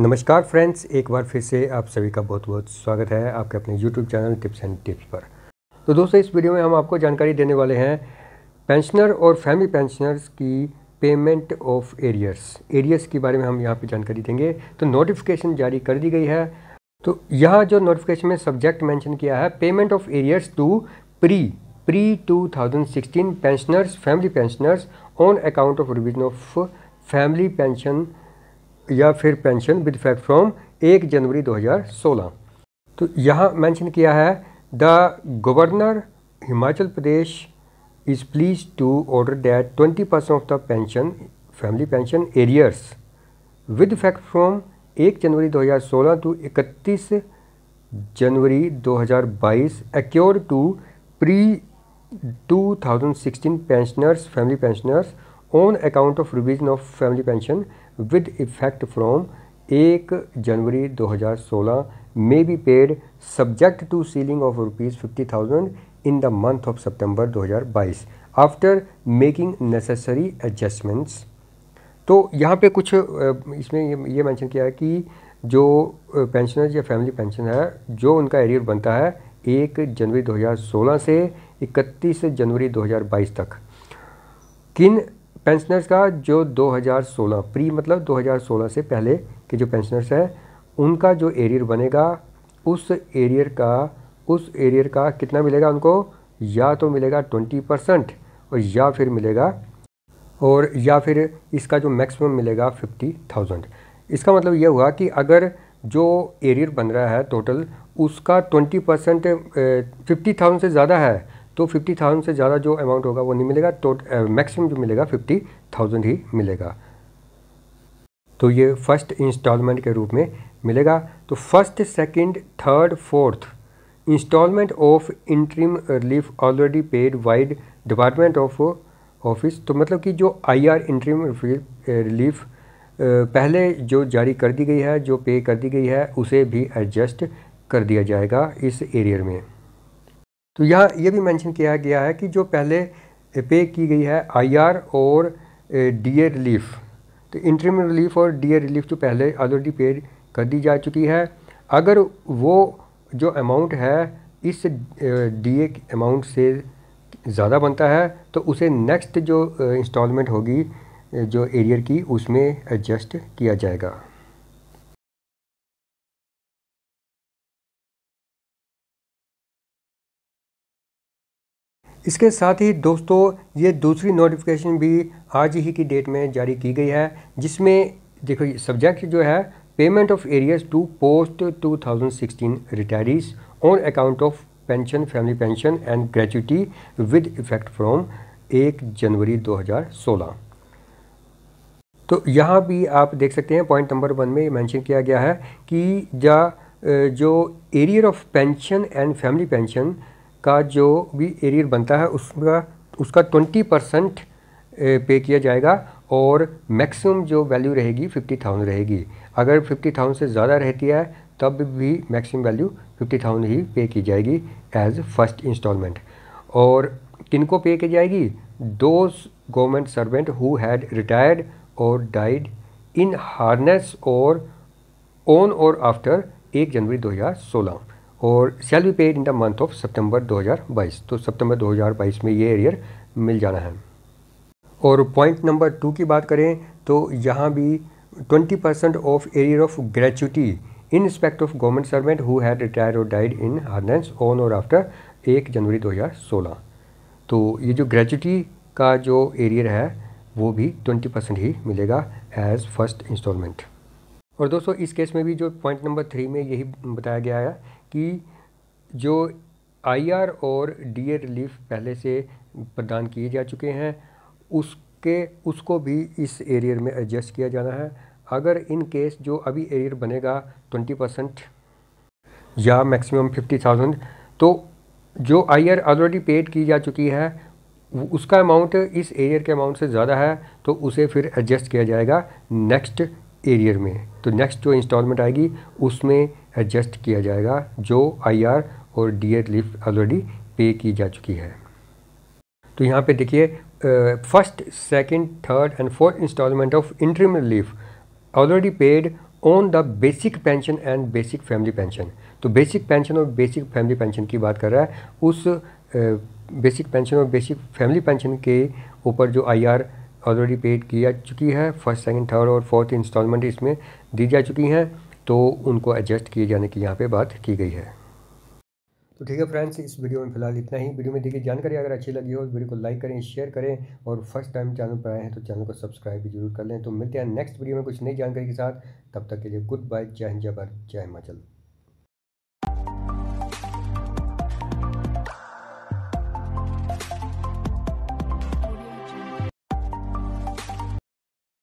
नमस्कार फ्रेंड्स एक बार फिर से आप सभी का बहुत बहुत स्वागत है आपके अपने YouTube channel tips and tips पर तो दोस्तों इस वीडियो में हम आपको जानकारी देने वाले हैं पेंशनर और फैमिली पेंशनर्स की पेमेंट ऑफ एरियर्स एरियर्स के बारे में हम यहाँ पे जानकारी देंगे तो नोटिफिकेशन जारी कर दी गई है तो यहाँ जो नोटिफिकेशन में सब्जेक्ट मैंशन किया है payment of arrears to pre pre to pensioners family pensioners on account of revision of family pension या फिर पेंशन विद फैक्ट फ्रॉम एक जनवरी 2016 तो यहाँ मेंशन किया है the governor Himachal Pradesh is please to order that twenty percent of the pension family pension arrears with fact from एक January 2016 to 31 January 2022 हज़ार to pre 2016 pensioners family pensioners on account of revision of family pension with effect from एक January 2016 may be paid subject to ceiling of rupees fifty thousand in the month of September 2022 after making necessary adjustments तो यहाँ पे कुछ इसमें ये ये mention किया है कि जो पेंशनर या फैमिली पेंशन है जो उनका एरियर बनता है एक जनवरी 2016 से 31 जनवरी 2022 तक किन पेंशनर्स का जो 2016 प्री मतलब 2016 से पहले के जो पेंशनर्स हैं उनका जो एरियर बनेगा उस एरियर का उस एरियर का कितना मिलेगा उनको या तो मिलेगा 20 परसेंट और या फिर मिलेगा और या फिर इसका जो मैक्सिमम मिलेगा 50,000 इसका मतलब यह हुआ कि अगर जो एरियर बन रहा है टोटल उसका 20 परसेंट फिफ्टी थाउजेंड से ज़्यादा है तो फिफ्टी थाउजेंड से ज़्यादा जो अमाउंट होगा वो नहीं मिलेगा तो मैक्सिमम जो मिलेगा फिफ्टी थाउजेंड ही मिलेगा तो ये फर्स्ट इंस्टॉलमेंट के रूप में मिलेगा तो first second, third fourth installment of interim relief already paid vide department of office तो मतलब कि जो आई आर इंट्रीम रिलीफ पहले जो जारी कर दी गई है जो पे कर दी गई है उसे भी एडजस्ट कर दिया जाएगा इस एरियर में तो यह यह भी मेंशन किया गया है कि जो पहले पे की गई है आईआर और डी ए रिलीफ तो इंटरम रिलीफ और डी ए रिलीफ जो तो पहले ऑलरेडी पेड कर दी जा चुकी है अगर वो जो अमाउंट है इस डी अमाउंट से ज़्यादा बनता है तो उसे नेक्स्ट जो इंस्टॉलमेंट होगी जो एरियर की उसमें एडजस्ट किया जाएगा इसके साथ ही दोस्तों ये दूसरी नोटिफिकेशन भी आज ही की डेट में जारी की गई है जिसमें देखो ये सब्जेक्ट जो है payment of arrears to post 2016 retirees on account of pension family pension and gratuity with effect from एक जनवरी 2016 तो यहाँ भी आप देख सकते हैं पॉइंट नंबर वन में मेंशन किया गया है कि जा जो arrear of pension and family pension का जो भी एरियर बनता है उसका उसका ट्वेंटी परसेंट पे किया जाएगा और मैक्सिमम जो वैल्यू रहेगी फिफ्टी थाउजेंड रहेगी अगर फिफ्टी थाउजेंड से ज़्यादा रहती है तब भी मैक्सिमम वैल्यू फिफ्टी थाउजेंड ही पे की जाएगी एज फर्स्ट इंस्टॉलमेंट और किनको पे की जाएगी to government servant who had retired और डाइड इन हार्नेस और ऑन और आफ्टर एक जनवरी दो हज़ार सोलह और shall be paid in the month of September 2022 तो सितंबर 2022 में ये एरियर मिल जाना है और पॉइंट नंबर टू की बात करें तो यहाँ भी 20% percent of arrear of gratuity in respect of government servant who had retired और डाइड इन हार्डेंस ऑन और आफ्टर एक जनवरी 2016 तो ये जो ग्रेचुटी का जो एरियर है वो भी 20 परसेंट ही मिलेगा एज फर्स्ट इंस्टॉलमेंट और दोस्तों इस केस में भी जो पॉइंट नंबर थ्री में यही बताया गया है कि जो आईआर और डीए रिलीफ पहले से प्रदान किए जा चुके हैं उसके उसको भी इस एरियर में एडजस्ट किया जाना है अगर इन केस जो अभी एरियर बनेगा ट्वेंटी परसेंट या मैक्सिमम फिफ्टी थाउजेंड तो जो आईआर ऑलरेडी पेड की जा चुकी है उसका अमाउंट इस एरियर के अमाउंट से ज़्यादा है तो उसे फिर एडजस्ट किया जाएगा नेक्स्ट एरियर में तो नेक्स्ट जो इंस्टॉलमेंट आएगी उसमें एडजस्ट किया जाएगा जो आईआर और डी लिफ्ट ऑलरेडी पे की जा चुकी है तो यहाँ पे देखिए first second, third and fourth installment of interim relief already paid on the basic pension and basic family pension तो बेसिक पेंशन और बेसिक फैमिली पेंशन की बात कर रहा है उस बेसिक पेंशन और बेसिक फैमिली पेंशन के ऊपर जो आईआर ऑलरेडी पेड की जा चुकी है फर्स्ट सेकंड थर्ड और फोर्थ इंस्टॉलमेंट इसमें दी जा चुकी हैं तो उनको एडजस्ट किए जाने की यहाँ पे बात की गई है तो ठीक है फ्रेंड्स इस वीडियो में फिलहाल इतना ही वीडियो में दी गई जानकारी अगर अच्छी लगी हो तो वीडियो को लाइक करें शेयर करें और फर्स्ट टाइम चैनल पर आए हैं तो चैनल को सब्सक्राइब भी जरूर कर लें तो मिलते हैं नेक्स्ट वीडियो में कुछ नई जानकारी के साथ तब तक के लिए गुड बाय जय हिंद जय भारत जय हिमाचल